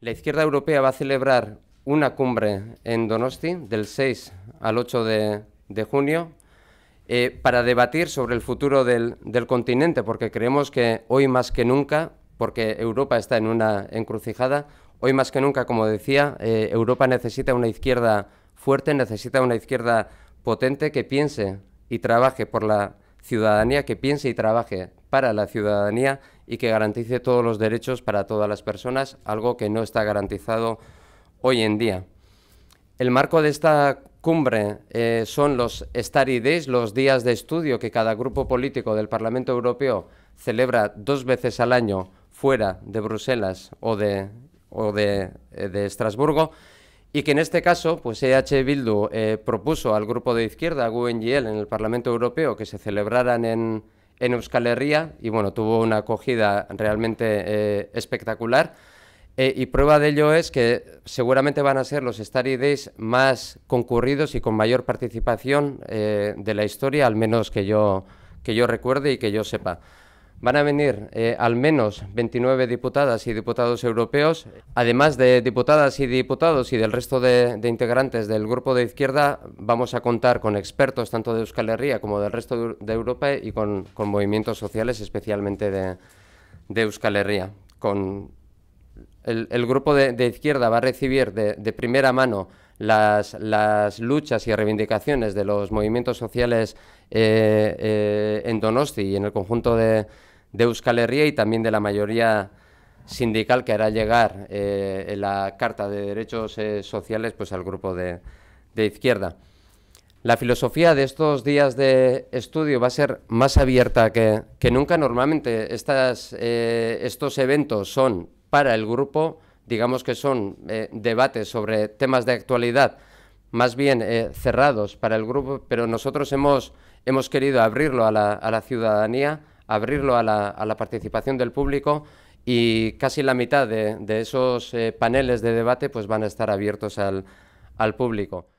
La izquierda europea va a celebrar una cumbre en Donosti del 6 al 8 de, junio eh, para debatir sobre el futuro del, continente, porque creemos que hoy más que nunca, porque Europa está en una encrucijada, hoy más que nunca, como decía, eh, Europa necesita una izquierda fuerte, necesita una izquierda potente que piense y trabaje por la ciudadanía, que piense y trabaje para la ciudadanía y que garantice todos los derechos para todas las personas, algo que no está garantizado hoy en día. El marco de esta cumbre eh, son los Study Days, los días de estudio que cada grupo político del Parlamento Europeo celebra dos veces al año fuera de Bruselas o de, eh, de, Estrasburgo, y que en este caso, pues e EH Bildu propuso al grupo de izquierda, UNGL, en el Parlamento Europeo que se celebraran en, en Euskal Herria y bueno, tuvo una acogida realmente eh, espectacular. E, y prueba de ello es que seguramente van a ser los Starry Days más concurridos y con mayor participación eh, de la historia, al menos que yo, que yo recuerde y que yo sepa. Van a venir eh, al menos 29 diputadas y diputados europeos, además de diputadas y diputados y del resto de, integrantes del grupo de izquierda, vamos a contar con expertos tanto de Euskal Herria como del resto de Europa y con, movimientos sociales, especialmente de, de Euskal Herria, con el, grupo de, izquierda va a recibir de, primera mano las, luchas y reivindicaciones de los movimientos sociales eh, eh, en Donosti y en el conjunto de, Euskal Herria y también de la mayoría sindical que hará llegar eh, la Carta de Derechos Sociales pues, al grupo de, izquierda. La filosofía de estos días de estudio va a ser más abierta que, nunca. Normalmente estos eventos son para el grupo, digamos que son eh, debates sobre temas de actualidad más bien eh, cerrados para el grupo, pero nosotros hemos, querido abrirlo a la, ciudadanía, abrirlo a la, participación del público y casi la mitad de, esos eh, paneles de debate pues, van a estar abiertos al público.